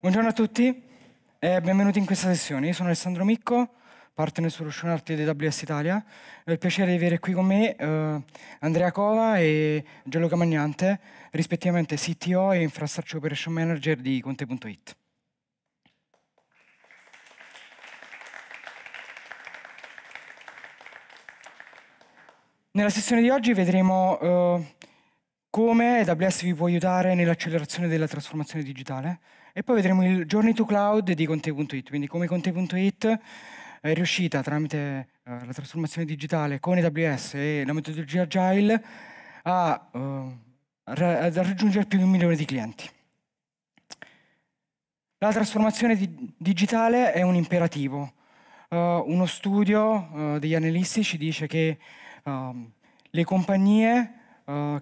Buongiorno a tutti e benvenuti in questa sessione. Io sono Alessandro Micco, partner solution art di AWS Italia. Ho il piacere di avere qui con me eh, Andrea Cova e Gianluca Magnante, rispettivamente CTO e Infrastructure Operation Manager di Conte.it. Nella sessione di oggi vedremo eh, come AWS vi può aiutare nell'accelerazione della trasformazione digitale, e poi vedremo il Journey to Cloud di Conte.it, quindi come Conte.it è riuscita tramite uh, la trasformazione digitale con AWS e la metodologia Agile a, uh, ra a raggiungere più di un milione di clienti. La trasformazione di digitale è un imperativo. Uh, uno studio degli analisti ci dice che ehm, le compagnie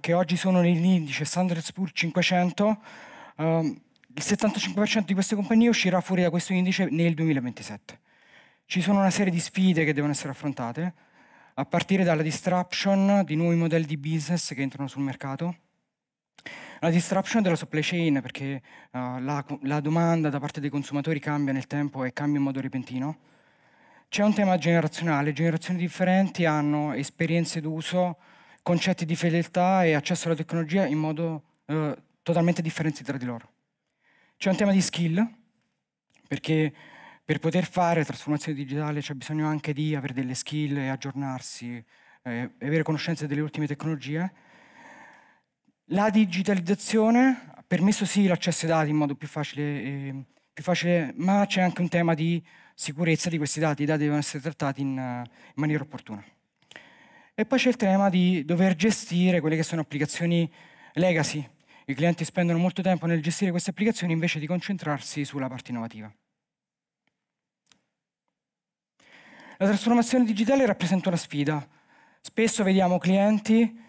che oggi sono nell'indice Standard Poor's 500 il 75% di queste compagnie uscirà fuori da questo indice nel 2027. Ci sono una serie di sfide che devono essere affrontate, a partire dalla disruption di nuovi modelli di business che entrano sul mercato, la disruption della supply chain, perché uh, la, la, domanda da parte dei consumatori cambia nel tempo e cambia in modo repentino. C'è un tema generazionale, generazioni differenti hanno esperienze d'uso, concetti di fedeltà e accesso alla tecnologia in modo uh, totalmente differenti tra di loro. C'è un tema di skill, perché per poter fare trasformazione digitale c'è bisogno anche di avere delle skill e aggiornarsi, eh, avere conoscenze delle ultime tecnologie. La digitalizzazione ha permesso sì l'accesso ai dati in modo più facile, eh, più facile ma c'è anche un tema di sicurezza di questi dati, i dati devono essere trattati in, eh, in maniera opportuna. E poi c'è il tema di dover gestire quelle che sono applicazioni legacy, i clienti spendono molto tempo nel gestire queste applicazioni invece di concentrarsi sulla parte innovativa. La trasformazione digitale rappresenta una sfida. Spesso vediamo clienti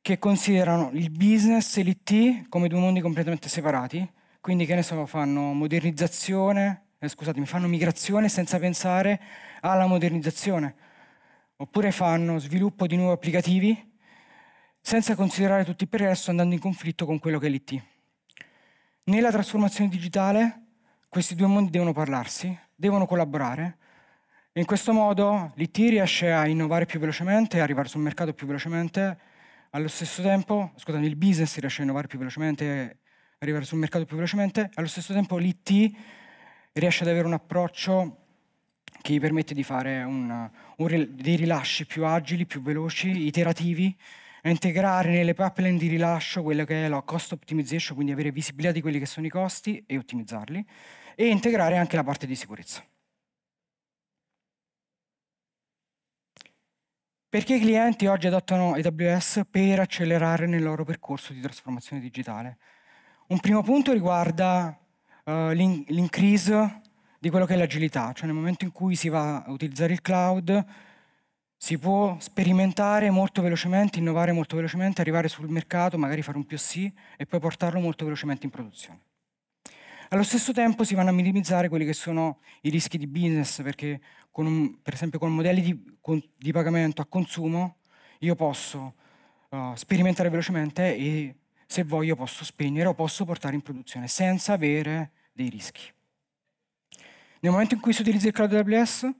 che considerano il business e l'IT come due mondi completamente separati, quindi che ne so, fanno modernizzazione, eh, scusatemi, fanno migrazione senza pensare alla modernizzazione, oppure fanno sviluppo di nuovi applicativi senza considerare tutto il resto andando in conflitto con quello che è l'IT. Nella trasformazione digitale questi due mondi devono parlarsi, devono collaborare e in questo modo l'IT riesce a innovare più velocemente, a arrivare sul mercato più velocemente, allo stesso tempo, scusami, il business riesce a innovare più velocemente, arrivare sul mercato più velocemente, allo stesso tempo l'IT riesce ad avere un approccio che gli permette di fare un, un, dei rilasci più agili, più veloci, iterativi, è integrare nelle pipeline di rilascio quello che è la cost optimization, quindi avere visibilità di quelli che sono i costi e ottimizzarli, e integrare anche la parte di sicurezza. Perché i clienti oggi adottano AWS per accelerare nel loro percorso di trasformazione digitale? Un primo punto riguarda uh, l'increase di quello che è l'agilità, cioè nel momento in cui si va a utilizzare il cloud, si può sperimentare molto velocemente, innovare molto velocemente, arrivare sul mercato, magari fare un POC e poi portarlo molto velocemente in produzione. Allo stesso tempo si vanno a minimizzare quelli che sono i rischi di business, perché un, per esempio con modelli di, con, di, pagamento a consumo io posso uh, sperimentare velocemente e se voglio posso spegnere o posso portare in produzione senza avere dei rischi. Nel momento in cui si utilizza il cloud AWS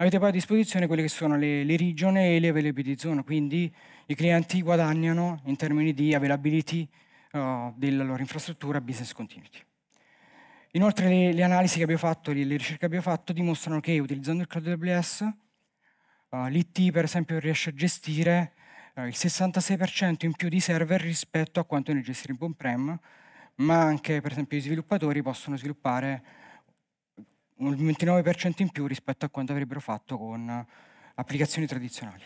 avete poi a disposizione quelle che sono le, le region e le availability zone, quindi i clienti guadagnano in termini di availability uh, della loro infrastruttura business continuity. Inoltre le, le analisi che abbiamo fatto, le, le, ricerche che abbiamo fatto dimostrano che utilizzando il cloud AWS uh, eh, l'IT per esempio riesce a gestire uh, il 66% in più di server rispetto a quanto ne gestire in on-prem, ma anche per esempio i sviluppatori possono sviluppare un 29% in più rispetto a quanto avrebbero fatto con eh, applicazioni tradizionali.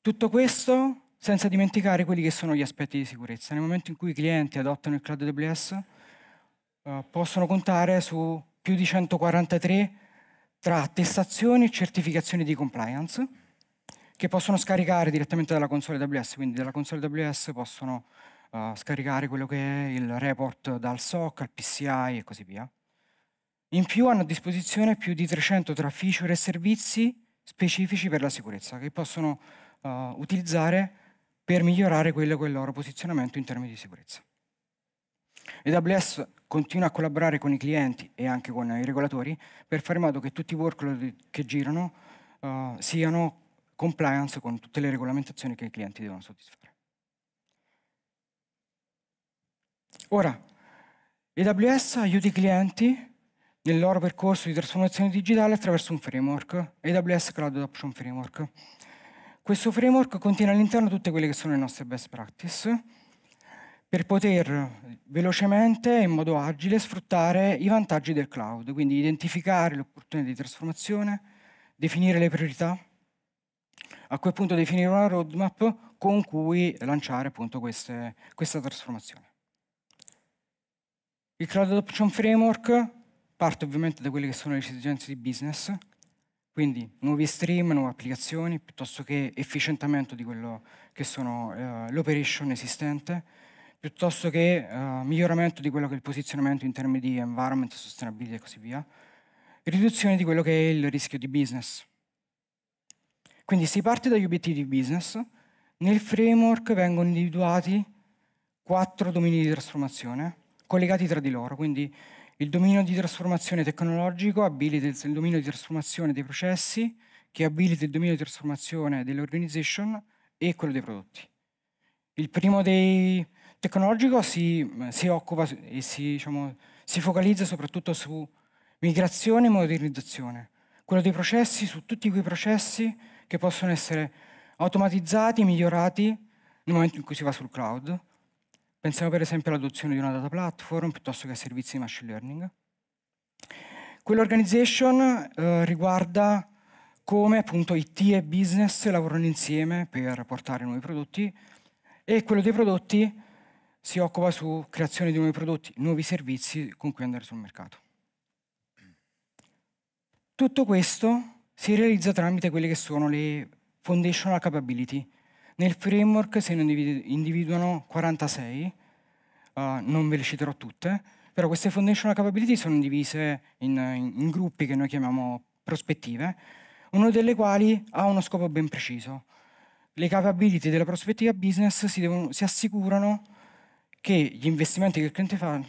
Tutto questo senza dimenticare quelli che sono gli aspetti di sicurezza. Nel momento in cui i clienti adottano il cloud AWS, eh, possono contare su più di 143 tra attestazioni e certificazioni di compliance, che possono scaricare direttamente dalla console AWS, quindi dalla console AWS possono uh, scaricare quello che è il report dal SOC al PCI e così via. In più hanno a disposizione più di 300 tra feature e servizi specifici per la sicurezza che possono uh, utilizzare per migliorare quello che è il loro posizionamento in termini di sicurezza. AWS continua a collaborare con i clienti e anche con i regolatori per fare in modo che tutti i workload che girano uh, siano compliance con tutte le regolamentazioni che i clienti devono soddisfare. Ora, AWS aiuta i clienti nel loro percorso di trasformazione digitale attraverso un framework, AWS Cloud Adoption Framework. Questo framework contiene all'interno tutte quelle che sono le nostre best practice per poter velocemente e in modo agile sfruttare i vantaggi del cloud, quindi identificare le opportunità di trasformazione, definire le priorità, a quel punto definire una roadmap con cui lanciare appunto queste, questa trasformazione. Il Cloud Adoption Framework parte ovviamente da quelle che sono le esigenze di business, quindi nuovi stream, nuove applicazioni, piuttosto che efficientamento di quello che sono eh, l'operation esistente, piuttosto che eh, miglioramento di quello che è il posizionamento in termini di environment, sostenibilità e così via, riduzione di quello che è il rischio di business. Quindi si parte dagli obiettivi di business, nel framework vengono individuati quattro domini di trasformazione, collegati tra di loro, quindi il dominio di trasformazione tecnologico abilita il dominio di trasformazione dei processi, che abilita il dominio di trasformazione dell'organization e quello dei prodotti. Il primo dei tecnologico si, si occupa e si, diciamo, si focalizza soprattutto su migrazione e modernizzazione, quello dei processi, su tutti quei processi che possono essere automatizzati, migliorati nel momento in cui si va sul cloud, Pensiamo per esempio all'adozione di una data platform piuttosto che a servizi di machine learning. Quell'organization eh, riguarda come appunto IT e business lavorano insieme per portare nuovi prodotti e quello dei prodotti si occupa su creazione di nuovi prodotti, nuovi servizi con cui andare sul mercato. Tutto questo si realizza tramite quelle che sono le foundational capability, nel framework se ne individuano 46, uh, eh, non ve le citerò tutte, però queste foundational capability sono divise in, in, in gruppi che noi chiamiamo prospettive, una delle quali ha uno scopo ben preciso. Le capability della prospettiva business si, devono, si assicurano che gli investimenti che il cliente fa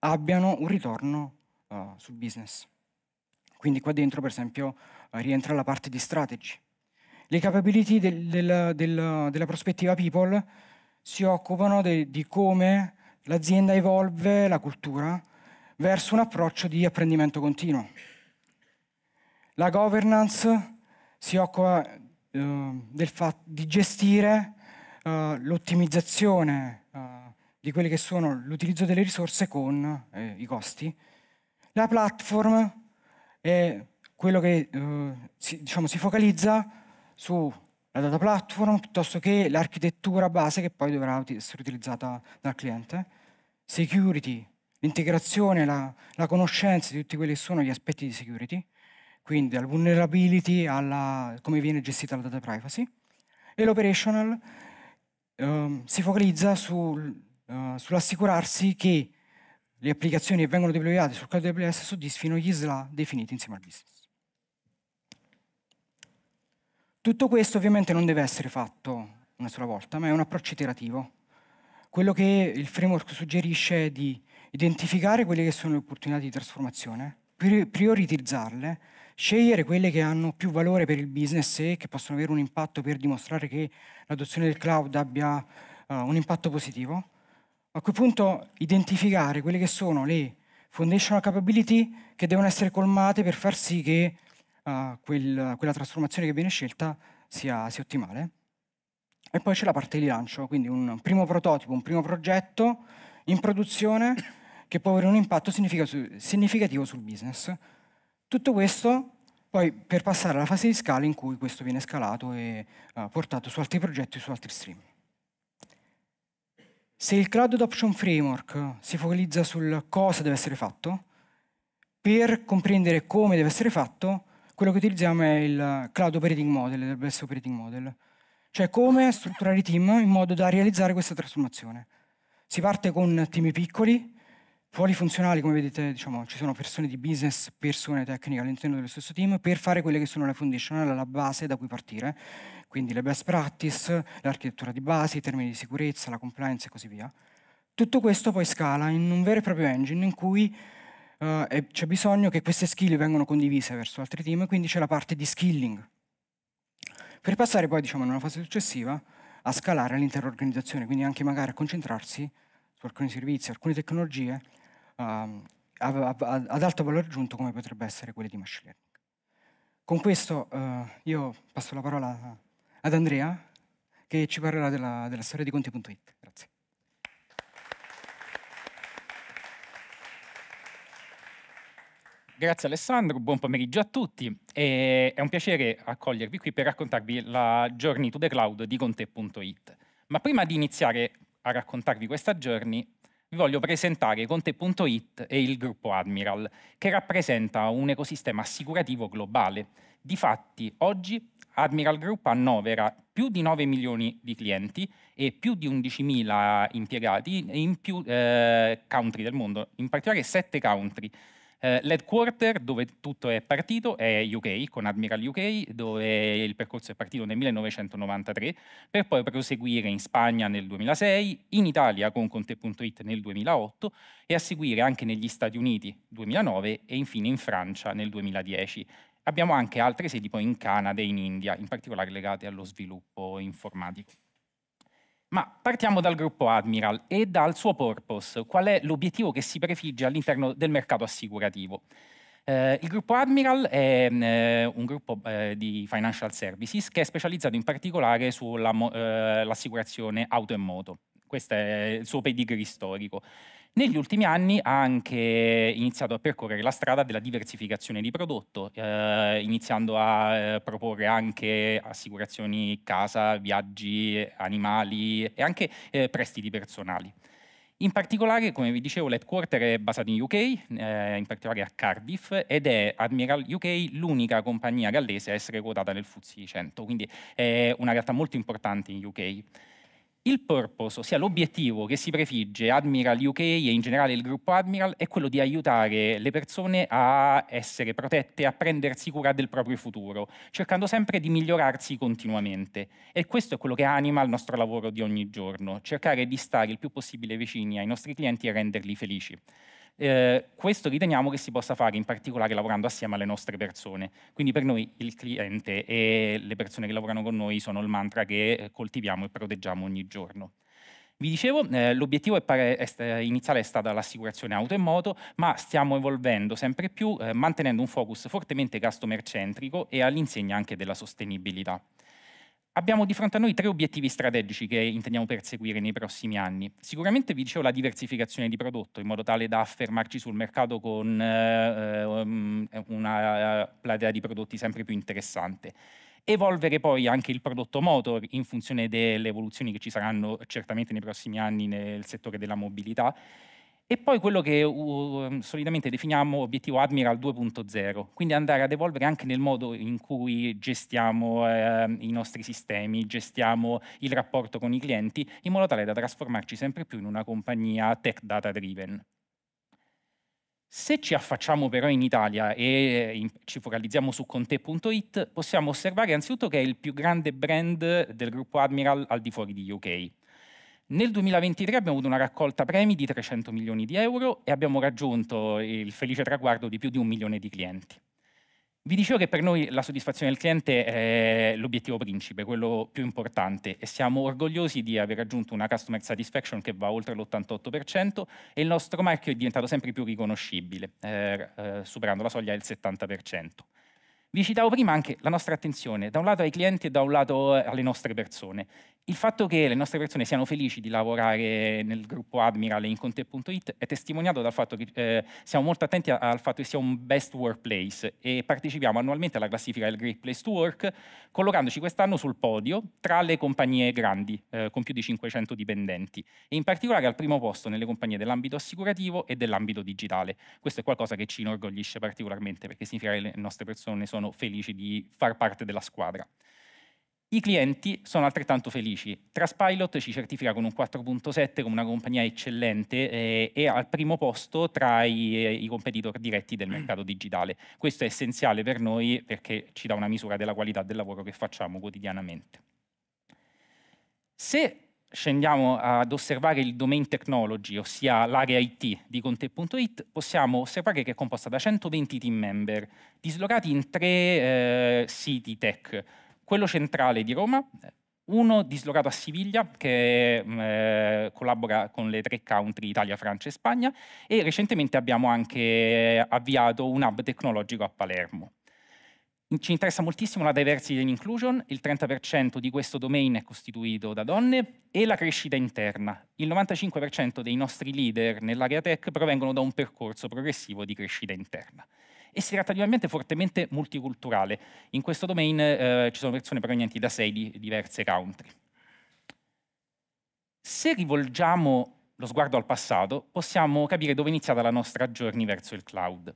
abbiano un ritorno uh, sul business. Quindi qua dentro, per esempio, uh, rientra la parte di strategy. Le capability del, della, della, della, prospettiva people si occupano de, di come l'azienda evolve la cultura verso un approccio di apprendimento continuo. La governance si occupa eh, del fatto di gestire eh, l'ottimizzazione eh, di quelli che sono l'utilizzo delle risorse con eh, i costi. La platform è quello che eh, si, diciamo, si, focalizza sulla data platform piuttosto che l'architettura base che poi dovrà essere utilizzata dal cliente, security, l'integrazione, la, la conoscenza di tutti quelli che sono gli aspetti di security, quindi dal vulnerability alla come viene gestita la data privacy, e l'operational ehm, si focalizza sul, eh, sull'assicurarsi che le applicazioni che vengono deployate sul cloud AWS soddisfino gli SLA definiti insieme al business. Tutto questo ovviamente non deve essere fatto una sola volta, ma è un approccio iterativo. Quello che il framework suggerisce è di identificare quelle che sono le opportunità di trasformazione, prioritizzarle, scegliere quelle che hanno più valore per il business e che possono avere un impatto per dimostrare che l'adozione del cloud abbia uh, un impatto positivo. A quel punto identificare quelle che sono le foundational capability che devono essere colmate per far sì che uh, quel, quella trasformazione che viene scelta sia, sia ottimale. E poi c'è la parte di lancio, quindi un primo prototipo, un primo progetto in produzione che può avere un impatto significativo sul business. Tutto questo poi per passare alla fase di scala in cui questo viene scalato e uh, portato su altri progetti e su altri stream. Se il Cloud Adoption Framework si focalizza sul cosa deve essere fatto, per comprendere come deve essere fatto quello che utilizziamo è il Cloud Operating Model, del Best Operating Model, cioè come strutturare i team in modo da realizzare questa trasformazione. Si parte con team piccoli, polifunzionali, come vedete diciamo, ci sono persone di business, persone tecniche all'interno dello stesso team, per fare quelle che sono le foundation, la base da cui partire, quindi le best practice, l'architettura di base, i termini di sicurezza, la compliance e così via. Tutto questo poi scala in un vero e proprio engine in cui uh, e c'è bisogno che queste skill vengano condivise verso altri team, quindi c'è la parte di skilling. Per passare poi, diciamo, nella fase successiva, a scalare l'intera organizzazione, quindi anche magari a concentrarsi su alcuni servizi, alcune tecnologie uh, ad alto valore aggiunto come potrebbe essere quelle di machine learning. Con questo uh, io passo la parola ad Andrea che ci parlerà della, della storia di conti.it. Grazie Alessandro, buon pomeriggio a tutti. E è un piacere accogliervi qui per raccontarvi la Journey to the Cloud di Conte.it. Ma prima di iniziare a raccontarvi questa journey, vi voglio presentare Conte.it e il gruppo Admiral, che rappresenta un ecosistema assicurativo globale. Difatti, oggi Admiral Group annovera più di 9 milioni di clienti e più di 11.000 impiegati in più eh, country del mondo, in particolare 7 country, eh, L'headquarter, dove tutto è partito, è UK, con Admiral UK, dove il percorso è partito nel 1993, per poi proseguire in Spagna nel 2006, in Italia con Conte.it nel 2008 e a seguire anche negli Stati Uniti 2009 e infine in Francia nel 2010. Abbiamo anche altre sedi poi in Canada e in India, in particolare legate allo sviluppo informatico. Ma partiamo dal gruppo Admiral e dal suo purpose, qual è l'obiettivo che si prefigge all'interno del mercato assicurativo. Eh, il gruppo Admiral è mm, eh, un gruppo eh, di financial services che è specializzato in particolare sull'assicurazione eh, auto e moto. Questo è il suo pedigree storico. Negli ultimi anni ha anche iniziato a percorrere la strada della diversificazione di prodotto, eh, iniziando a eh, proporre anche assicurazioni casa, viaggi, animali e anche eh, prestiti personali. In particolare, come vi dicevo, l'headquarter è basato in UK, eh, in particolare a Cardiff, ed è Admiral UK l'unica compagnia gallese a essere quotata nel FTSE 100, quindi è una realtà molto importante in UK. Il purpose, ossia l'obiettivo che si prefigge Admiral UK e in generale il gruppo Admiral, è quello di aiutare le persone a essere protette, a prendersi cura del proprio futuro, cercando sempre di migliorarsi continuamente. E questo è quello che anima il nostro lavoro di ogni giorno, cercare di stare il più possibile vicini ai nostri clienti e renderli felici. Eh, questo riteniamo che si possa fare in particolare lavorando assieme alle nostre persone. Quindi per noi il cliente e le persone che lavorano con noi sono il mantra che eh, coltiviamo e proteggiamo ogni giorno. Vi dicevo, eh, l'obiettivo iniziale è stata l'assicurazione auto e moto, ma stiamo evolvendo sempre più, eh, mantenendo un focus fortemente customer centrico e all'insegna anche della sostenibilità. Abbiamo di fronte a noi tre obiettivi strategici che intendiamo perseguire nei prossimi anni. Sicuramente vi dicevo la diversificazione di prodotto in modo tale da affermarci sul mercato con eh, um, una eh, platea di prodotti sempre più interessante. Evolvere poi anche il prodotto motor in funzione delle evoluzioni che ci saranno certamente nei prossimi anni nel settore della mobilità e poi quello che uh, solitamente definiamo obiettivo Admiral 2.0, quindi andare ad evolvere anche nel modo in cui gestiamo eh, i nostri sistemi, gestiamo il rapporto con i clienti, in modo tale da trasformarci sempre più in una compagnia tech data driven. Se ci affacciamo però in Italia e eh, in, ci focalizziamo su Conte.it, possiamo osservare anzitutto che è il più grande brand del gruppo Admiral al di fuori di UK nel 2023 abbiamo avuto una raccolta premi di 300 milioni di euro e abbiamo raggiunto il felice traguardo di più di un milione di clienti. Vi dicevo che per noi la soddisfazione del cliente è l'obiettivo principe, quello più importante e siamo orgogliosi di aver raggiunto una customer satisfaction che va oltre l'88% e il nostro marchio è diventato sempre più riconoscibile, eh, eh, superando la soglia del 70%. Vi citavo prima anche la nostra attenzione, da un lato ai clienti e da un lato eh, alle nostre persone. Il fatto che le nostre persone siano felici di lavorare nel gruppo Admiral e in Conte.it è testimoniato dal fatto che eh, siamo molto attenti al fatto che sia un best workplace e partecipiamo annualmente alla classifica del Great Place to Work, collocandoci quest'anno sul podio tra le compagnie grandi, eh, con più di 500 dipendenti, e in particolare al primo posto nelle compagnie dell'ambito assicurativo e dell'ambito digitale. Questo è qualcosa che ci inorgoglisce particolarmente, perché significa che le nostre persone sono sono felici di far parte della squadra. I clienti sono altrettanto felici. Traspilot ci certifica con un 4.7 come una compagnia eccellente eh, e al primo posto tra i, eh, i, competitor diretti del mercato digitale. Questo è essenziale per noi perché ci dà una misura della qualità del lavoro che facciamo quotidianamente. Se scendiamo ad osservare il domain technology, ossia l'area IT di Conte.it, possiamo osservare che è composta da 120 team member, dislocati in tre eh, siti tech, quello centrale di Roma, uno dislocato a Siviglia, che mm, eh, collabora con le tre country Italia, Francia e Spagna, e recentemente abbiamo anche avviato un hub tecnologico a Palermo. Ci interessa moltissimo la diversity and inclusion, il 30% di questo domain è costituito da donne, e la crescita interna. Il 95% dei nostri leader nell'area tech provengono da un percorso progressivo di crescita interna. E si tratta di un ambiente fortemente multiculturale. In questo domain eh, ci sono persone provenienti da sei di diverse country. Se rivolgiamo lo sguardo al passato, possiamo capire dove è iniziata la nostra journey verso il cloud.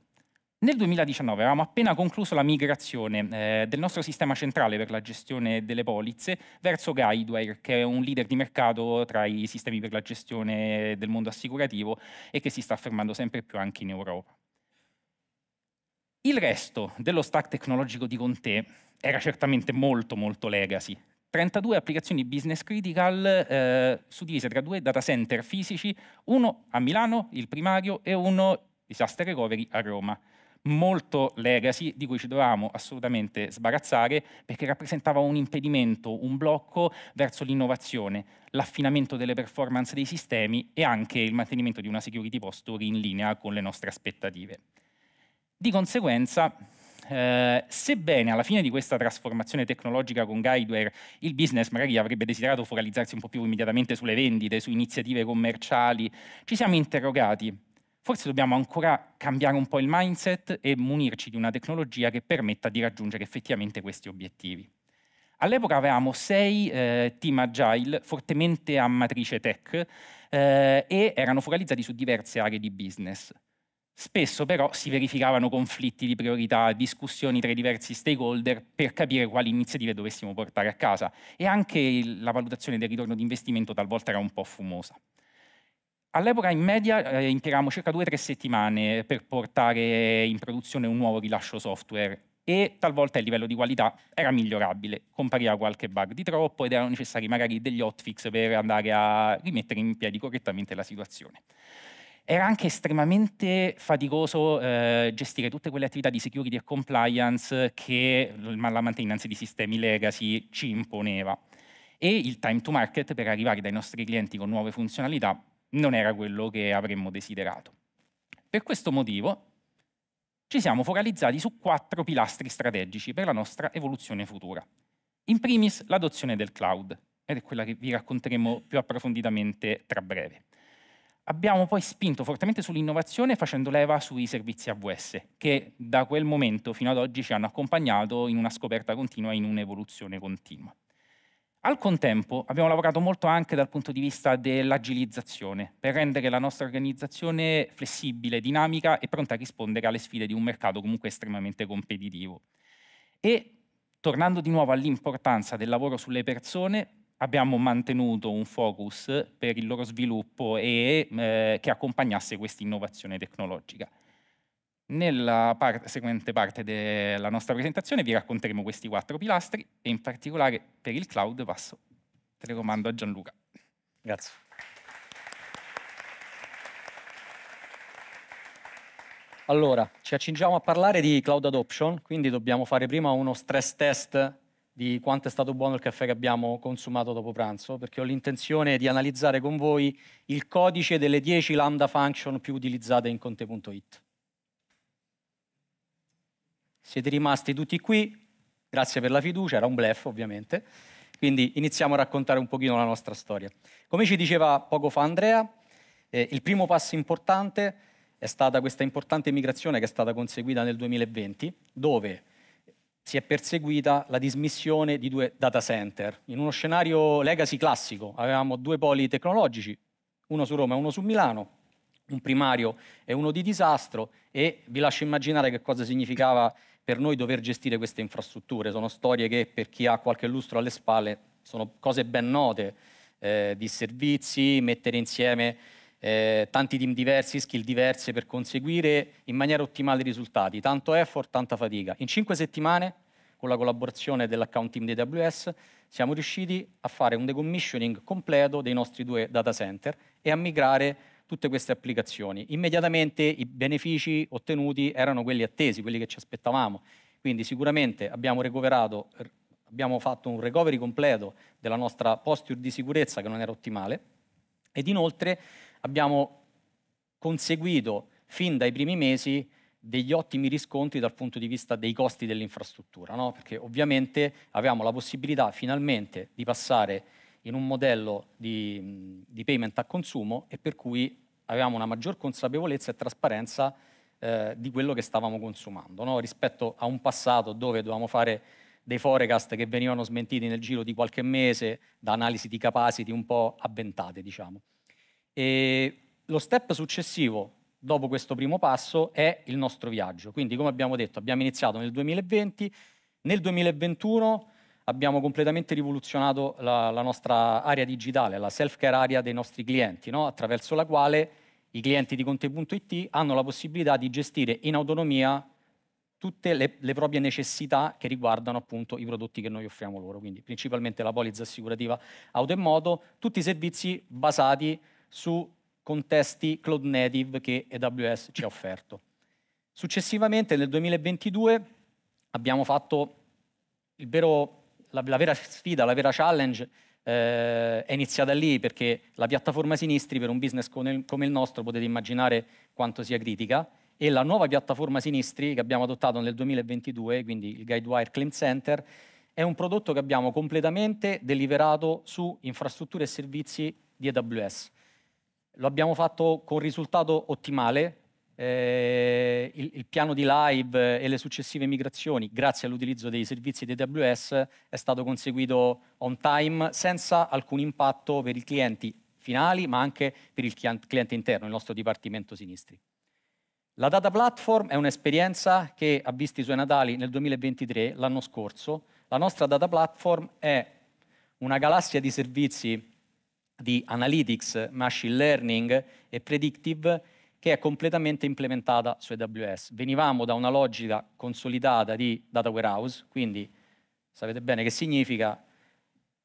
Nel 2019 avevamo appena concluso la migrazione eh, del nostro sistema centrale per la gestione delle polizze verso Guidewire, che è un leader di mercato tra i sistemi per la gestione del mondo assicurativo e che si sta affermando sempre più anche in Europa. Il resto dello stack tecnologico di Conte era certamente molto molto legacy. 32 applicazioni business critical eh, suddivise tra due data center fisici, uno a Milano, il primario, e uno disaster recovery a Roma molto legacy di cui ci dovevamo assolutamente sbarazzare perché rappresentava un impedimento, un blocco verso l'innovazione, l'affinamento delle performance dei sistemi e anche il mantenimento di una security posture in linea con le nostre aspettative. Di conseguenza, eh, sebbene alla fine di questa trasformazione tecnologica con Guideware il business magari avrebbe desiderato focalizzarsi un po' più immediatamente sulle vendite, su iniziative commerciali, ci siamo interrogati Forse dobbiamo ancora cambiare un po' il mindset e munirci di una tecnologia che permetta di raggiungere effettivamente questi obiettivi. All'epoca avevamo sei eh, team agile fortemente a matrice tech eh, e erano focalizzati su diverse aree di business. Spesso però si verificavano conflitti di priorità, discussioni tra i diversi stakeholder per capire quali iniziative dovessimo portare a casa e anche la valutazione del ritorno di investimento talvolta era un po' fumosa. All'epoca in media eh, impiegavamo circa 2-3 settimane per portare in produzione un nuovo rilascio software e talvolta il livello di qualità era migliorabile, compariva qualche bug di troppo ed erano necessari magari degli hotfix per andare a rimettere in piedi correttamente la situazione. Era anche estremamente faticoso eh, gestire tutte quelle attività di security e compliance che la maintenance di sistemi legacy ci imponeva e il time to market per arrivare dai nostri clienti con nuove funzionalità non era quello che avremmo desiderato. Per questo motivo ci siamo focalizzati su quattro pilastri strategici per la nostra evoluzione futura. In primis l'adozione del cloud, ed è quella che vi racconteremo più approfonditamente tra breve. Abbiamo poi spinto fortemente sull'innovazione facendo leva sui servizi AWS, che da quel momento fino ad oggi ci hanno accompagnato in una scoperta continua e in un'evoluzione continua. Al contempo abbiamo lavorato molto anche dal punto di vista dell'agilizzazione, per rendere la nostra organizzazione flessibile, dinamica e pronta a rispondere alle sfide di un mercato comunque estremamente competitivo. E tornando di nuovo all'importanza del lavoro sulle persone, abbiamo mantenuto un focus per il loro sviluppo e eh, che accompagnasse questa innovazione tecnologica. Nella parte, seguente parte della nostra presentazione vi racconteremo questi quattro pilastri e in particolare per il cloud passo te le comando a Gianluca. Grazie. Allora, ci accingiamo a parlare di cloud adoption, quindi dobbiamo fare prima uno stress test di quanto è stato buono il caffè che abbiamo consumato dopo pranzo, perché ho l'intenzione di analizzare con voi il codice delle 10 lambda function più utilizzate in conte.it siete rimasti tutti qui, grazie per la fiducia, era un blef ovviamente, quindi iniziamo a raccontare un pochino la nostra storia. Come ci diceva poco fa Andrea, eh, il primo passo importante è stata questa importante migrazione che è stata conseguita nel 2020, dove si è perseguita la dismissione di due data center. In uno scenario legacy classico avevamo due poli tecnologici, uno su Roma e uno su Milano, un primario e uno di disastro e vi lascio immaginare che cosa significava per noi dover gestire queste infrastrutture. Sono storie che per chi ha qualche lustro alle spalle sono cose ben note, eh, di servizi, mettere insieme eh, tanti team diversi, skill diverse per conseguire in maniera ottimale i risultati. Tanto effort, tanta fatica. In cinque settimane, con la collaborazione dell'account team di AWS, siamo riusciti a fare un decommissioning completo dei nostri due data center e a migrare tutte queste applicazioni. Immediatamente i benefici ottenuti erano quelli attesi, quelli che ci aspettavamo. Quindi sicuramente abbiamo recuperato, abbiamo fatto un recovery completo della nostra posture di sicurezza che non era ottimale ed inoltre abbiamo conseguito fin dai primi mesi degli ottimi riscontri dal punto di vista dei costi dell'infrastruttura, no? perché ovviamente avevamo la possibilità finalmente di passare in un modello di, di payment a consumo e per cui avevamo una maggior consapevolezza e trasparenza eh, di quello che stavamo consumando, no? rispetto a un passato dove dovevamo fare dei forecast che venivano smentiti nel giro di qualche mese da analisi di capacity un po' avventate, diciamo. E lo step successivo dopo questo primo passo è il nostro viaggio. Quindi, come abbiamo detto, abbiamo iniziato nel 2020, nel 2021 abbiamo completamente rivoluzionato la, la nostra area digitale, la self-care area dei nostri clienti, no? attraverso la quale i clienti di Conte.it hanno la possibilità di gestire in autonomia tutte le, le, proprie necessità che riguardano appunto i prodotti che noi offriamo loro, quindi principalmente la polizza assicurativa auto e moto, tutti i servizi basati su contesti cloud native che AWS ci ha offerto. Successivamente nel 2022 abbiamo fatto il vero la, la vera sfida, la vera challenge eh, è iniziata lì perché la piattaforma sinistri per un business come il, come il nostro potete immaginare quanto sia critica e la nuova piattaforma sinistri che abbiamo adottato nel 2022, quindi il Guidewire Claim Center, è un prodotto che abbiamo completamente deliberato su infrastrutture e servizi di AWS. Lo abbiamo fatto con risultato ottimale, eh, il, il, piano di live e le successive migrazioni, grazie all'utilizzo dei servizi di AWS, è stato conseguito on time senza alcun impatto per i clienti finali, ma anche per il cliente interno, il nostro dipartimento sinistri. La Data Platform è un'esperienza che ha visto i suoi natali nel 2023, l'anno scorso. La nostra Data Platform è una galassia di servizi di analytics, machine learning e predictive che è completamente implementata su AWS. Venivamo da una logica consolidata di data warehouse, quindi sapete bene che significa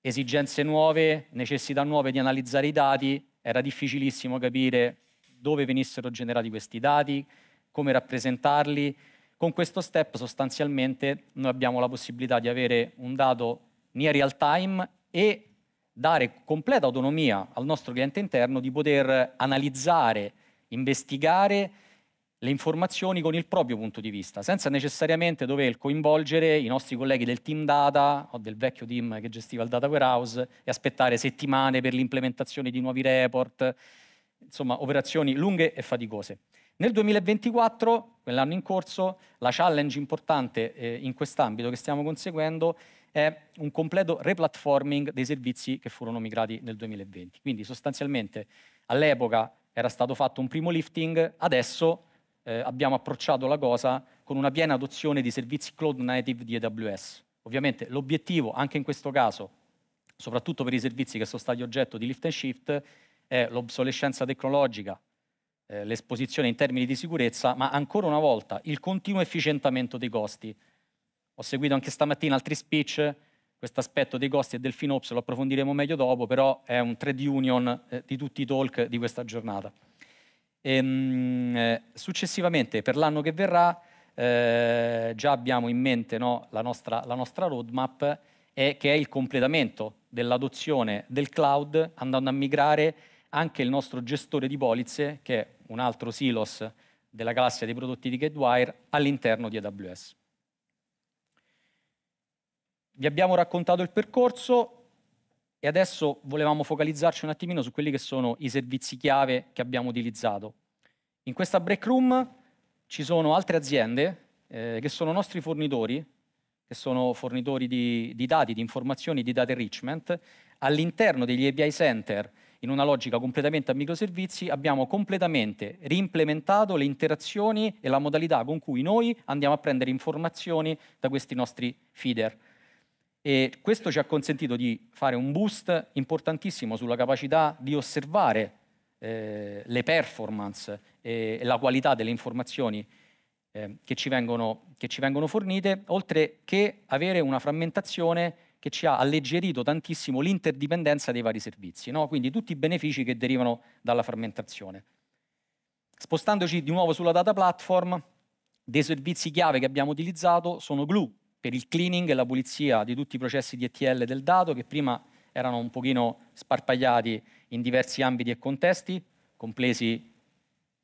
esigenze nuove, necessità nuove di analizzare i dati, era difficilissimo capire dove venissero generati questi dati, come rappresentarli. Con questo step sostanzialmente noi abbiamo la possibilità di avere un dato near real time e dare completa autonomia al nostro cliente interno di poter analizzare investigare le informazioni con il proprio punto di vista, senza necessariamente dover coinvolgere i nostri colleghi del team data o del vecchio team che gestiva il data warehouse e aspettare settimane per l'implementazione di nuovi report, insomma operazioni lunghe e faticose. Nel 2024, quell'anno in corso, la challenge importante eh, in quest'ambito che stiamo conseguendo è un completo replatforming dei servizi che furono migrati nel 2020. Quindi sostanzialmente all'epoca era stato fatto un primo lifting, adesso eh, abbiamo approcciato la cosa con una piena adozione di servizi cloud native di AWS. Ovviamente l'obiettivo, anche in questo caso, soprattutto per i servizi che sono stati oggetto di lift and shift, è l'obsolescenza tecnologica, eh, l'esposizione in termini di sicurezza, ma ancora una volta il continuo efficientamento dei costi. Ho seguito anche stamattina altri speech questo aspetto dei costi e del FinOps lo approfondiremo meglio dopo, però è un trade union eh, di tutti i talk di questa giornata. E, ehm, mh, eh, successivamente, per l'anno che verrà, eh, già abbiamo in mente no, la, nostra, la, nostra, roadmap, eh, che è il completamento dell'adozione del cloud, andando a migrare anche il nostro gestore di polizze, che è un altro silos della classe dei prodotti di Gatewire, all'interno di AWS vi abbiamo raccontato il percorso e adesso volevamo focalizzarci un attimino su quelli che sono i servizi chiave che abbiamo utilizzato. In questa break room ci sono altre aziende eh, che sono nostri fornitori, che sono fornitori di, di dati, di informazioni, di data enrichment. All'interno degli API center, in una logica completamente a microservizi, abbiamo completamente reimplementato le interazioni e la modalità con cui noi andiamo a prendere informazioni da questi nostri feeder. E questo ci ha consentito di fare un boost importantissimo sulla capacità di osservare eh, le performance e la qualità delle informazioni eh, che, ci vengono, che ci vengono fornite, oltre che avere una frammentazione che ci ha alleggerito tantissimo l'interdipendenza dei vari servizi, no? quindi tutti i benefici che derivano dalla frammentazione. Spostandoci di nuovo sulla data platform, dei servizi chiave che abbiamo utilizzato sono Glue, per il cleaning e la pulizia di tutti i processi di ETL del dato che prima erano un pochino sparpagliati in diversi ambiti e contesti, compresi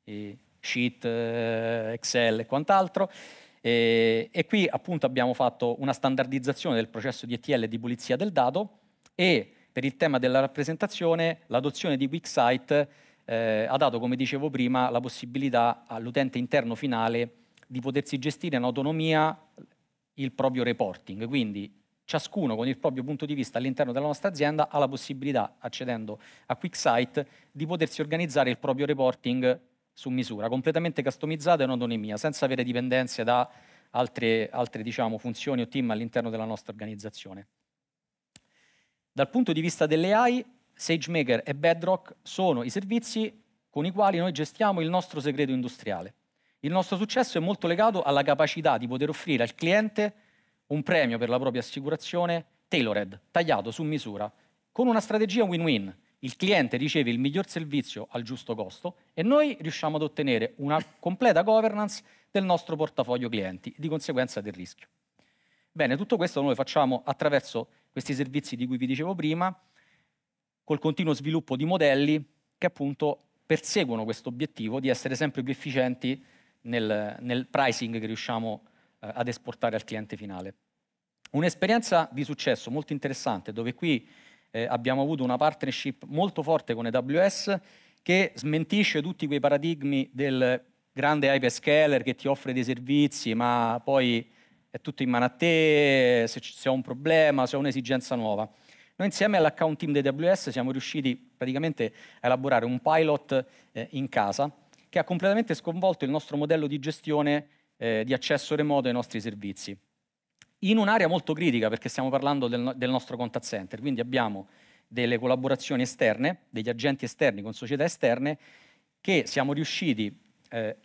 eh, sheet, eh, Excel e quant'altro. E, eh, e, qui appunto abbiamo fatto una standardizzazione del processo di ETL di pulizia del dato e per il tema della rappresentazione l'adozione di QuickSight eh, ha dato, come dicevo prima, la possibilità all'utente interno finale di potersi gestire in autonomia il proprio reporting, quindi ciascuno con il proprio punto di vista all'interno della nostra azienda ha la possibilità, accedendo a QuickSight, di potersi organizzare il proprio reporting su misura, completamente customizzato e in autonomia, senza avere dipendenze da altre, altre diciamo, funzioni o team all'interno della nostra organizzazione. Dal punto di vista delle AI, SageMaker e Bedrock sono i servizi con i quali noi gestiamo il nostro segreto industriale. Il nostro successo è molto legato alla capacità di poter offrire al cliente un premio per la propria assicurazione tailored, tagliato su misura, con una strategia win-win. Il cliente riceve il miglior servizio al giusto costo e noi riusciamo ad ottenere una completa governance del nostro portafoglio clienti, di conseguenza del rischio. Bene, tutto questo noi facciamo attraverso questi servizi di cui vi dicevo prima, col continuo sviluppo di modelli che appunto perseguono questo obiettivo di essere sempre più efficienti nel, nel pricing che riusciamo eh, ad esportare al cliente finale. Un'esperienza di successo molto interessante dove qui eh, abbiamo avuto una partnership molto forte con AWS che smentisce tutti quei paradigmi del grande hyperscaler che ti offre dei servizi ma poi è tutto in mano a te, se, se ho un problema, se ho un'esigenza nuova. Noi insieme all'account team di AWS siamo riusciti praticamente a elaborare un pilot eh, in casa che ha completamente sconvolto il nostro modello di gestione eh, di accesso remoto ai nostri servizi. In un'area molto critica, perché stiamo parlando del, del nostro contact center, quindi abbiamo delle collaborazioni esterne, degli agenti esterni con società esterne, che siamo riusciti eh,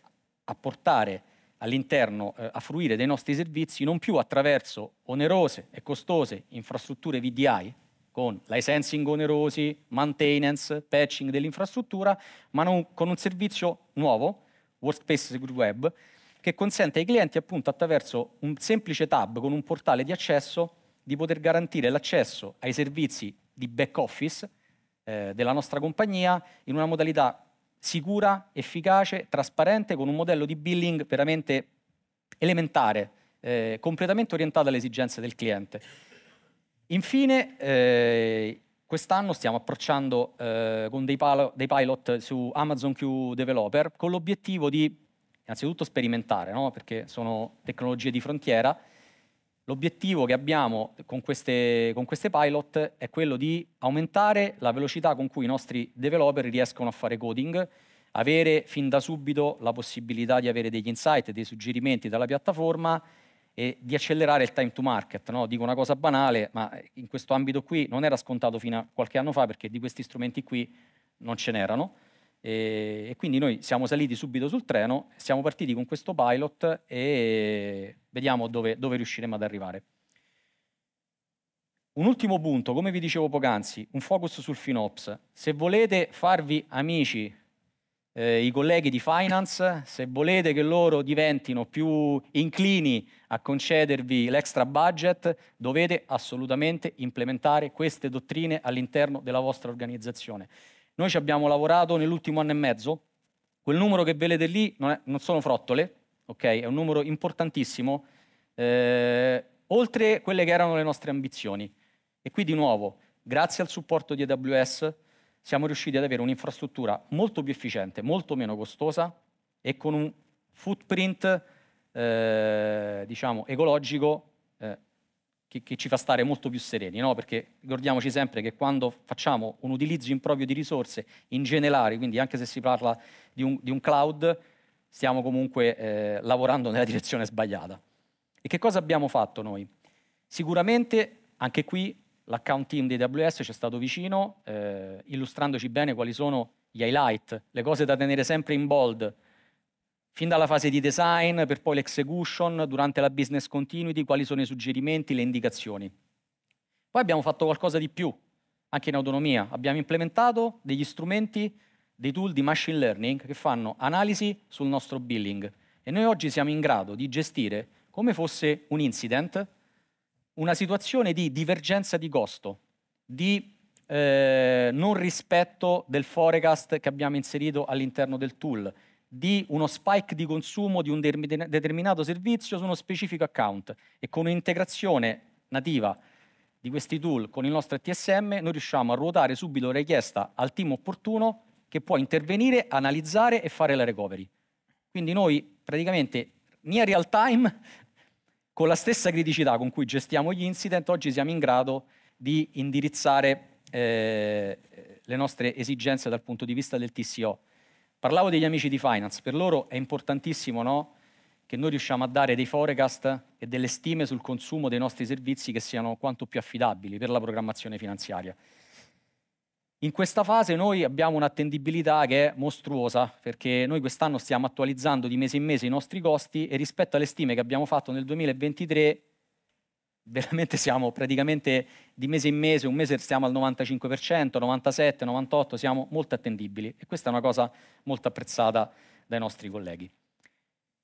a portare all'interno eh, a fruire dei nostri servizi non più attraverso onerose e costose infrastrutture VDI, con licensing onerosi, maintenance, patching dell'infrastruttura, ma non, con un servizio nuovo, Workspace Secure Web, che consente ai clienti appunto attraverso un semplice tab con un portale di accesso di poter garantire l'accesso ai servizi di back office eh, della nostra compagnia in una modalità sicura, efficace, trasparente, con un modello di billing veramente elementare, eh, completamente orientato alle esigenze del cliente. Infine, eh, quest'anno stiamo approcciando eh, con dei, dei, pilot su Amazon Q Developer con l'obiettivo di innanzitutto sperimentare, no? perché sono tecnologie di frontiera. L'obiettivo che abbiamo con queste, con queste pilot è quello di aumentare la velocità con cui i nostri developer riescono a fare coding, avere fin da subito la possibilità di avere degli insight, dei suggerimenti dalla piattaforma e di accelerare il time to market. No? Dico una cosa banale, ma in questo ambito qui non era scontato fino a qualche anno fa perché di questi strumenti qui non ce n'erano. E, e, quindi noi siamo saliti subito sul treno, siamo partiti con questo pilot e vediamo dove, dove riusciremo ad arrivare. Un ultimo punto, come vi dicevo poc'anzi, un focus sul FinOps. Se volete farvi amici eh, i colleghi di finance, se volete che loro diventino più inclini a concedervi l'extra budget, dovete assolutamente implementare queste dottrine all'interno della vostra organizzazione. Noi ci abbiamo lavorato nell'ultimo anno e mezzo, quel numero che vedete lì non, è, non sono frottole, okay? è un numero importantissimo, eh, oltre quelle che erano le nostre ambizioni. E qui di nuovo, grazie al supporto di AWS, siamo riusciti ad avere un'infrastruttura molto più efficiente, molto meno costosa e con un footprint eh, diciamo, ecologico eh, che, che, ci fa stare molto più sereni, no? perché ricordiamoci sempre che quando facciamo un utilizzo improprio di risorse in generale, quindi anche se si parla di un, di un cloud, stiamo comunque eh, lavorando nella direzione sbagliata. E che cosa abbiamo fatto noi? Sicuramente anche qui l'account team di AWS ci è stato vicino, eh, illustrandoci bene quali sono gli highlight, le cose da tenere sempre in bold, fin dalla fase di design, per poi l'execution, durante la business continuity, quali sono i suggerimenti, le indicazioni. Poi abbiamo fatto qualcosa di più, anche in autonomia. Abbiamo implementato degli strumenti, dei tool di machine learning che fanno analisi sul nostro billing. E noi oggi siamo in grado di gestire come fosse un incident, una situazione di divergenza di costo, di eh, non rispetto del forecast che abbiamo inserito all'interno del tool, di uno spike di consumo di un determinato servizio su uno specifico account e con un'integrazione nativa di questi tool con il nostro TSM noi riusciamo a ruotare subito la richiesta al team opportuno che può intervenire, analizzare e fare la recovery. Quindi noi praticamente near real time con la stessa criticità con cui gestiamo gli incident, oggi siamo in grado di indirizzare eh, le nostre esigenze dal punto di vista del TCO. Parlavo degli amici di finance, per loro è importantissimo no? che noi riusciamo a dare dei forecast e delle stime sul consumo dei nostri servizi che siano quanto più affidabili per la programmazione finanziaria. In questa fase noi abbiamo un'attendibilità che è mostruosa, perché noi quest'anno stiamo attualizzando di mese in mese i nostri costi e rispetto alle stime che abbiamo fatto nel 2023 veramente siamo praticamente di mese in mese, un mese siamo al 95%, 97, 98, siamo molto attendibili e questa è una cosa molto apprezzata dai nostri colleghi.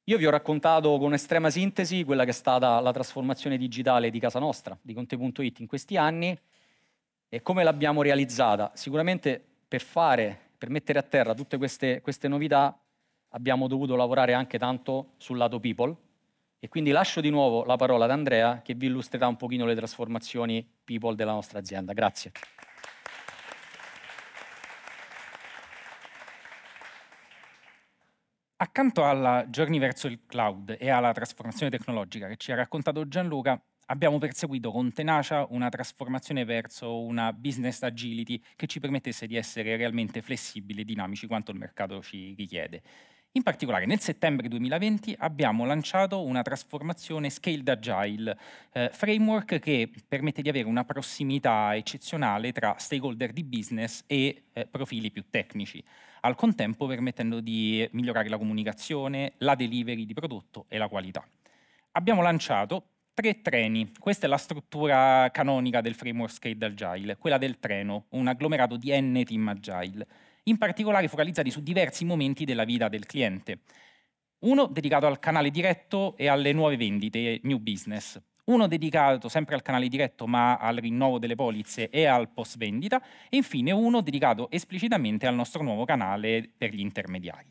Io vi ho raccontato con estrema sintesi quella che è stata la trasformazione digitale di casa nostra, di Conte.it in questi anni e come l'abbiamo realizzata? Sicuramente per fare, per mettere a terra tutte queste, queste novità abbiamo dovuto lavorare anche tanto sul lato people e quindi lascio di nuovo la parola ad Andrea che vi illustrerà un pochino le trasformazioni people della nostra azienda. Grazie. Accanto alla Giorni verso il cloud e alla trasformazione tecnologica che ci ha raccontato Gianluca, abbiamo perseguito con tenacia una trasformazione verso una business agility che ci permettesse di essere realmente flessibili e dinamici quanto il mercato ci richiede. In particolare nel settembre 2020 abbiamo lanciato una trasformazione Scaled Agile, eh, framework che permette di avere una prossimità eccezionale tra stakeholder di business e eh, profili più tecnici, al contempo permettendo di migliorare la comunicazione, la delivery di prodotto e la qualità. Abbiamo lanciato tre treni. Questa è la struttura canonica del framework Scaled Agile, quella del treno, un agglomerato di N team agile, in particolare focalizzati su diversi momenti della vita del cliente. Uno dedicato al canale diretto e alle nuove vendite, new business. Uno dedicato sempre al canale diretto ma al rinnovo delle polizze e al post vendita. E infine uno dedicato esplicitamente al nostro nuovo canale per gli intermediari.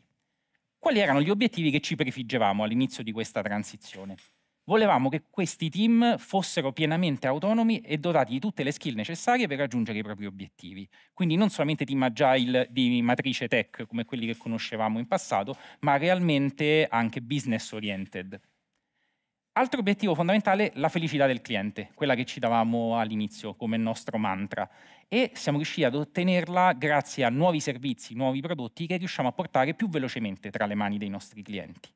Quali erano gli obiettivi che ci prefiggevamo all'inizio di questa transizione? Volevamo che questi team fossero pienamente autonomi e dotati di tutte le skill necessarie per raggiungere i propri obiettivi. Quindi non solamente team agile di matrice tech come quelli che conoscevamo in passato, ma realmente anche business oriented. Altro obiettivo fondamentale, la felicità del cliente, quella che ci davamo all'inizio come nostro mantra. E siamo riusciti ad ottenerla grazie a nuovi servizi, nuovi prodotti che riusciamo a portare più velocemente tra le mani dei nostri clienti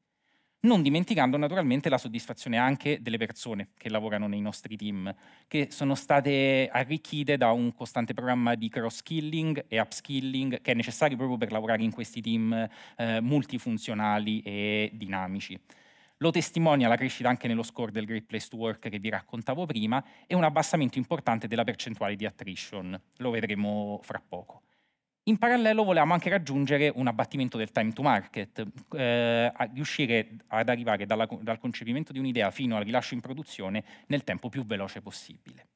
non dimenticando naturalmente la soddisfazione anche delle persone che lavorano nei nostri team, che sono state arricchite da un costante programma di cross-skilling e upskilling che è necessario proprio per lavorare in questi team eh, multifunzionali e dinamici. Lo testimonia la crescita anche nello score del Great Place to Work che vi raccontavo prima e un abbassamento importante della percentuale di attrition. Lo vedremo fra poco. In parallelo volevamo anche raggiungere un abbattimento del time to market, eh, riuscire ad arrivare dalla, dal concepimento di un'idea fino al rilascio in produzione nel tempo più veloce possibile.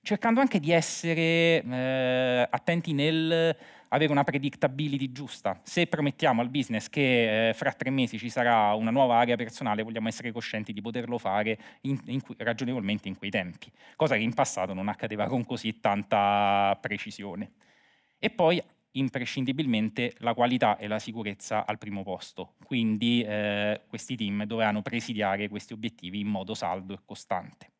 Cercando anche di essere eh, attenti nel avere una predictability giusta. Se promettiamo al business che eh, fra tre mesi ci sarà una nuova area personale, vogliamo essere coscienti di poterlo fare in, in, ragionevolmente in quei tempi, cosa che in passato non accadeva con così tanta precisione. E poi imprescindibilmente la qualità e la sicurezza al primo posto. Quindi eh, questi team dovevano presidiare questi obiettivi in modo saldo e costante.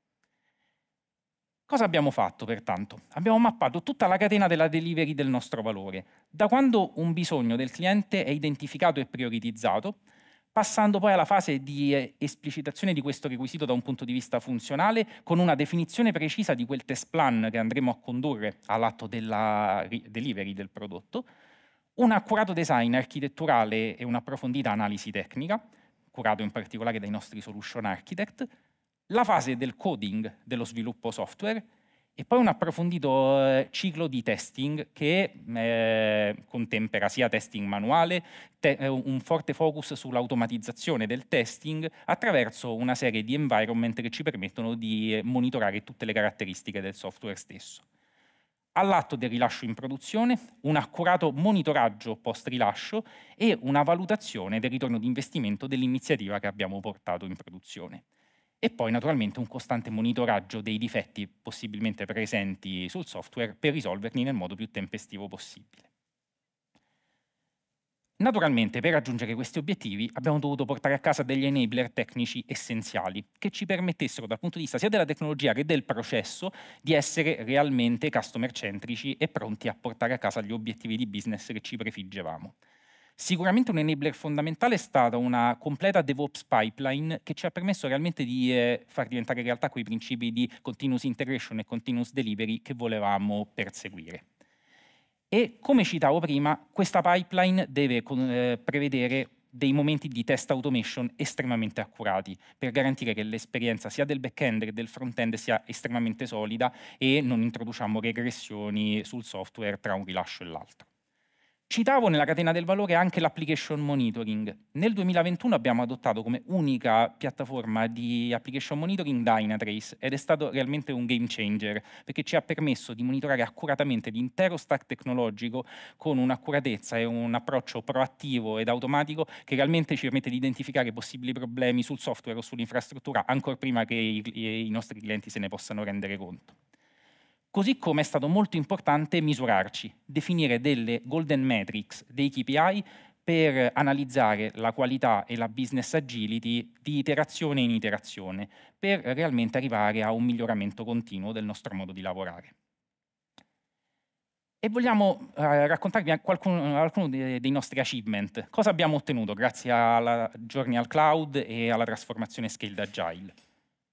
Cosa abbiamo fatto pertanto? Abbiamo mappato tutta la catena della delivery del nostro valore, da quando un bisogno del cliente è identificato e prioritizzato, passando poi alla fase di eh, esplicitazione di questo requisito da un punto di vista funzionale con una definizione precisa di quel test plan che andremo a condurre all'atto della delivery del prodotto, un accurato design architetturale e un'approfondita analisi tecnica, curato in particolare dai nostri solution architect, la fase del coding dello sviluppo software e poi un approfondito eh, ciclo di testing che eh, contempera sia testing manuale, te eh, un forte focus sull'automatizzazione del testing attraverso una serie di environment che ci permettono di eh, monitorare tutte le caratteristiche del software stesso. All'atto del rilascio in produzione, un accurato monitoraggio post rilascio e una valutazione del ritorno di investimento dell'iniziativa che abbiamo portato in produzione e poi naturalmente un costante monitoraggio dei difetti possibilmente presenti sul software per risolverli nel modo più tempestivo possibile. Naturalmente per raggiungere questi obiettivi abbiamo dovuto portare a casa degli enabler tecnici essenziali che ci permettessero dal punto di vista sia della tecnologia che del processo di essere realmente customer centrici e pronti a portare a casa gli obiettivi di business che ci prefiggevamo. Sicuramente un enabler fondamentale è stata una completa DevOps pipeline che ci ha permesso realmente di eh, far diventare realtà quei principi di continuous integration e continuous delivery che volevamo perseguire. E come citavo prima, questa pipeline deve eh, prevedere dei momenti di test automation estremamente accurati per garantire che l'esperienza sia del back-end che del front-end sia estremamente solida e non introduciamo regressioni sul software tra un rilascio e l'altro. Citavo nella catena del valore anche l'application monitoring. Nel 2021 abbiamo adottato come unica piattaforma di application monitoring Dynatrace ed è stato realmente un game changer perché ci ha permesso di monitorare accuratamente l'intero stack tecnologico con un'accuratezza e un approccio proattivo ed automatico che realmente ci permette di identificare possibili problemi sul software o sull'infrastruttura ancora prima che i, i nostri clienti se ne possano rendere conto. Così come è stato molto importante misurarci, definire delle golden metrics, dei KPI, per analizzare la qualità e la business agility di iterazione in iterazione, per realmente arrivare a un miglioramento continuo del nostro modo di lavorare. E vogliamo eh, raccontarvi alcuni dei, nostri achievement. Cosa abbiamo ottenuto grazie alla Journey al Cloud e alla trasformazione Scaled Agile?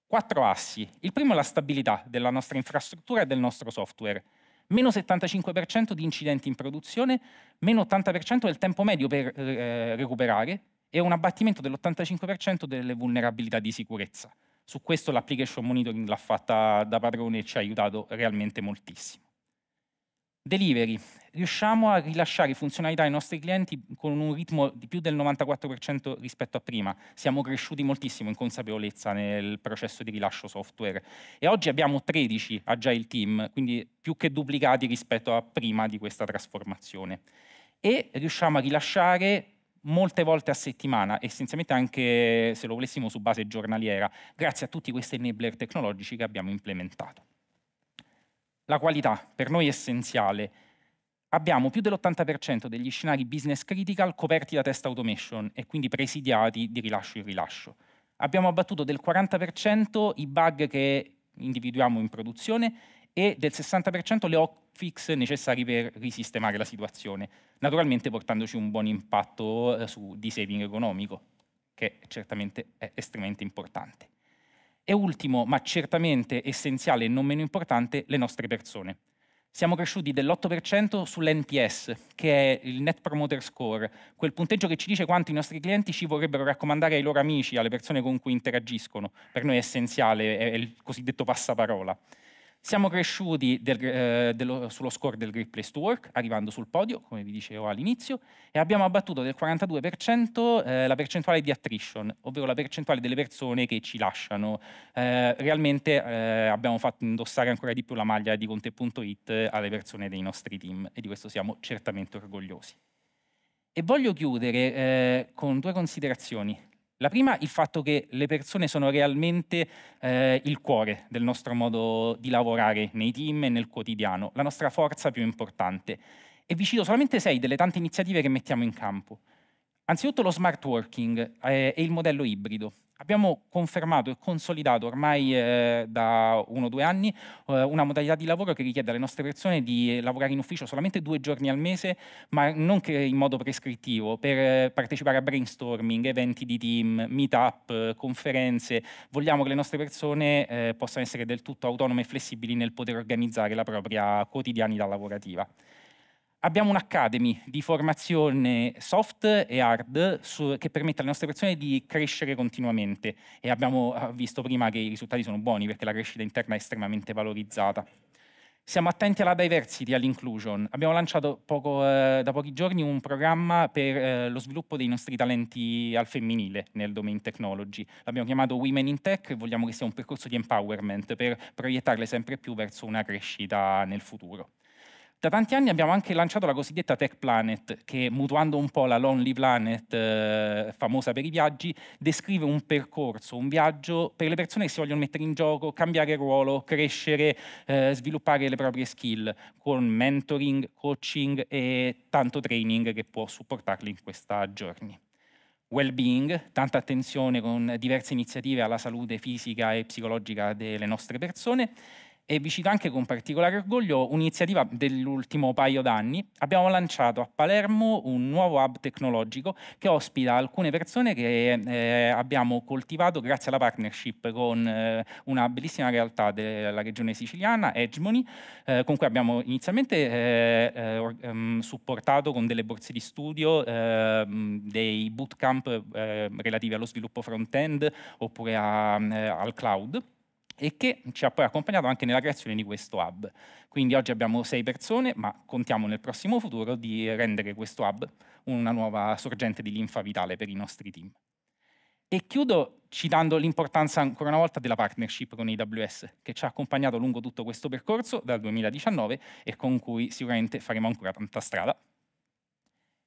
Quattro assi. Il primo è la stabilità della nostra infrastruttura e del nostro software. Meno 75% di incidenti in produzione, meno 80% del tempo medio per eh, recuperare e un abbattimento dell'85% delle vulnerabilità di sicurezza. Su questo l'application monitoring l'ha fatta da padrone e ci ha aiutato realmente moltissimo. Delivery. Riusciamo a rilasciare funzionalità ai nostri clienti con un ritmo di più del 94% rispetto a prima. Siamo cresciuti moltissimo in consapevolezza nel processo di rilascio software e oggi abbiamo 13 agile team, quindi più che duplicati rispetto a prima di questa trasformazione. E riusciamo a rilasciare molte volte a settimana, essenzialmente anche se lo volessimo su base giornaliera, grazie a tutti questi enabler tecnologici che abbiamo implementato. La qualità, per noi essenziale. Abbiamo più dell'80% degli scenari business critical coperti da test automation e quindi presidiati di rilascio in rilascio. Abbiamo abbattuto del 40% i bug che individuiamo in produzione e del 60% le hotfix necessarie per risistemare la situazione, naturalmente portandoci un buon impatto eh, su, di saving economico, che certamente è estremamente importante. E ultimo, ma certamente essenziale e non meno importante, le nostre persone. Siamo cresciuti dell'8% sull'NPS, che è il Net Promoter Score, quel punteggio che ci dice quanto i nostri clienti ci vorrebbero raccomandare ai loro amici, alle persone con cui interagiscono. Per noi è essenziale, è il cosiddetto passaparola. Siamo cresciuti del, eh, dello, sullo score del Great Place to Work, arrivando sul podio, come vi dicevo all'inizio, e abbiamo abbattuto del 42% eh, la percentuale di attrition, ovvero la percentuale delle persone che ci lasciano. Eh, realmente eh, abbiamo fatto indossare ancora di più la maglia di Conte.it eh, alle persone dei nostri team, e di questo siamo certamente orgogliosi. E voglio chiudere eh, con due considerazioni. La prima, il fatto che le persone sono realmente eh, il cuore del nostro modo di lavorare nei team e nel quotidiano, la nostra forza più importante. E vi cito solamente sei delle tante iniziative che mettiamo in campo. Anzitutto lo smart working eh, e il modello ibrido. Abbiamo confermato e consolidato ormai eh, da uno o due anni eh, una modalità di lavoro che richiede alle nostre persone di lavorare in ufficio solamente due giorni al mese, ma non che in modo prescrittivo, per eh, partecipare a brainstorming, eventi di team, meet-up, conferenze. Vogliamo che le nostre persone eh, possano essere del tutto autonome e flessibili nel poter organizzare la propria quotidianità lavorativa. Abbiamo un'academy di formazione soft e hard su, che permette alle nostre persone di crescere continuamente e abbiamo ah, visto prima che i risultati sono buoni perché la crescita interna è estremamente valorizzata. Siamo attenti alla diversity, all'inclusion. Abbiamo lanciato poco, eh, da pochi giorni un programma per eh, lo sviluppo dei nostri talenti al femminile nel domain technology. L'abbiamo chiamato Women in Tech e vogliamo che sia un percorso di empowerment per proiettarle sempre più verso una crescita nel futuro. Da tanti anni abbiamo anche lanciato la cosiddetta Tech Planet, che mutuando un po' la Lonely Planet, eh, famosa per i viaggi, descrive un percorso, un viaggio per le persone che si vogliono mettere in gioco, cambiare ruolo, crescere, eh, sviluppare le proprie skill, con mentoring, coaching e tanto training che può supportarli in questa giornata. well-being, tanta attenzione con diverse iniziative alla salute fisica e psicologica delle nostre persone e vi cito anche con particolare orgoglio un'iniziativa dell'ultimo paio d'anni. Abbiamo lanciato a Palermo un nuovo hub tecnologico che ospita alcune persone che eh, abbiamo coltivato grazie alla partnership con eh, una bellissima realtà della regione siciliana, Hegemony, eh, con cui abbiamo inizialmente eh, eh, or, ehm, supportato con delle borse di studio ehm, dei bootcamp eh, relativi allo sviluppo front-end oppure a, al cloud e che ci ha poi accompagnato anche nella creazione di questo hub. Quindi oggi abbiamo sei persone, ma contiamo nel prossimo futuro di rendere questo hub una nuova sorgente di linfa vitale per i nostri team. E chiudo citando l'importanza ancora una volta della partnership con AWS, che ci ha accompagnato lungo tutto questo percorso dal 2019 e con cui sicuramente faremo ancora tanta strada.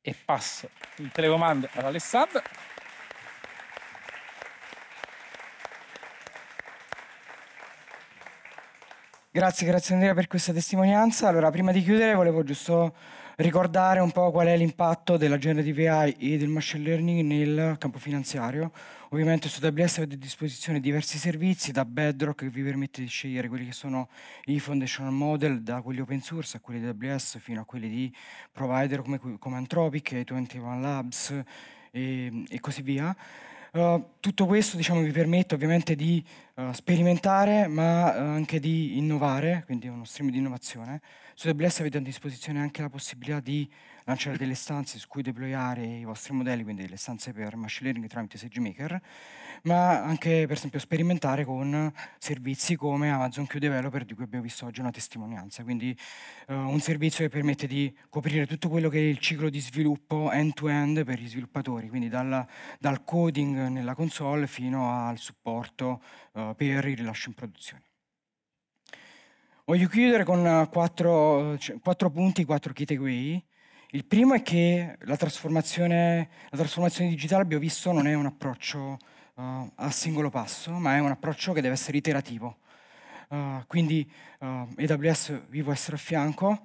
E passo il telecomando ad Alessandro. Grazie, grazie Andrea per questa testimonianza. Allora, prima di chiudere volevo giusto ricordare un po' qual è l'impatto della generative AI e del machine learning nel campo finanziario. Ovviamente su AWS avete a disposizione diversi servizi, da Bedrock che vi permette di scegliere quelli che sono i foundational model, da quelli open source a quelli di AWS fino a quelli di provider come, come Anthropic, 21 Labs e, e così via. Eh, tutto questo diciamo, vi permette ovviamente di uh, sperimentare ma uh, anche di innovare, quindi è uno stream di innovazione. Su AWS avete a disposizione anche la possibilità di lanciare delle stanze su cui deployare i vostri modelli, quindi delle stanze per machine learning tramite SageMaker, ma anche per esempio sperimentare con servizi come Amazon Q Developer di cui abbiamo visto oggi una testimonianza, quindi eh, un servizio che permette di coprire tutto quello che è il ciclo di sviluppo end-to-end per gli sviluppatori, quindi dalla, dal coding nella console fino al supporto eh, per il rilascio in produzione. Voglio chiudere con quattro, cioè, quattro punti, quattro key takeaway il primo è che la trasformazione, la trasformazione digitale, abbiamo visto, non è un approccio uh, a singolo passo, ma è un approccio che deve essere iterativo. Uh, quindi uh, eh, AWS vi può essere a fianco,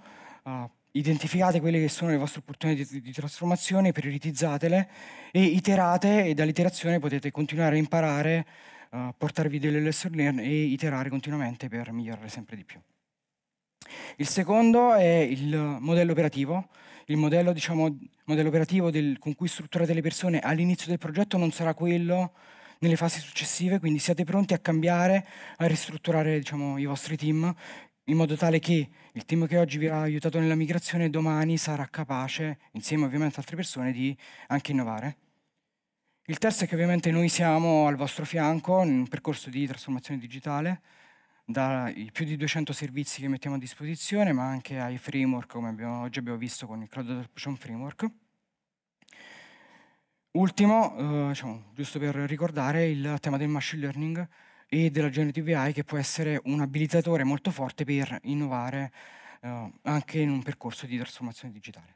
identificate quelle che sono le vostre opportunità di, di, trasformazione, prioritizzatele e iterate e dall'iterazione potete continuare a imparare, uh, portarvi delle lesson learned e iterare continuamente per migliorare sempre di più. Il secondo è il modello operativo il modello, diciamo, modello operativo del, con cui strutturate le persone all'inizio del progetto non sarà quello nelle fasi successive, quindi siate pronti a cambiare, a ristrutturare diciamo, i vostri team in modo tale che il team che oggi vi ha aiutato nella migrazione domani sarà capace, insieme ovviamente ad altre persone, di anche innovare. Il terzo è che ovviamente noi siamo al vostro fianco in un percorso di trasformazione digitale, dai più di 200 servizi che mettiamo a disposizione, ma anche ai framework, come abbiamo, oggi abbiamo visto con il Cloud Adoption Framework. Ultimo, eh, diciamo, giusto per ricordare, il tema del machine learning e della generative AI che può essere un abilitatore molto forte per innovare eh, anche in un percorso di trasformazione digitale.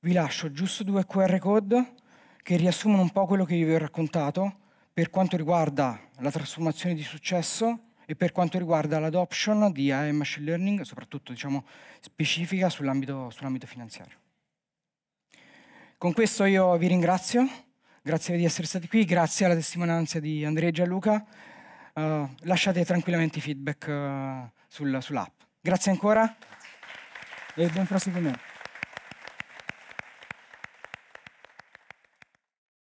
Vi lascio giusto due QR code che riassumono un po' quello che vi ho raccontato, per quanto riguarda la trasformazione di successo e per quanto riguarda l'adoption di AI machine learning, soprattutto diciamo, specifica sull'ambito, sull'ambito finanziario. Con questo io vi ringrazio, grazie di essere stati qui, grazie alla testimonianza di Andrea e Gianluca. Uh, lasciate tranquillamente i feedback uh, sul, sull'app. Grazie ancora grazie. e buon proseguimento.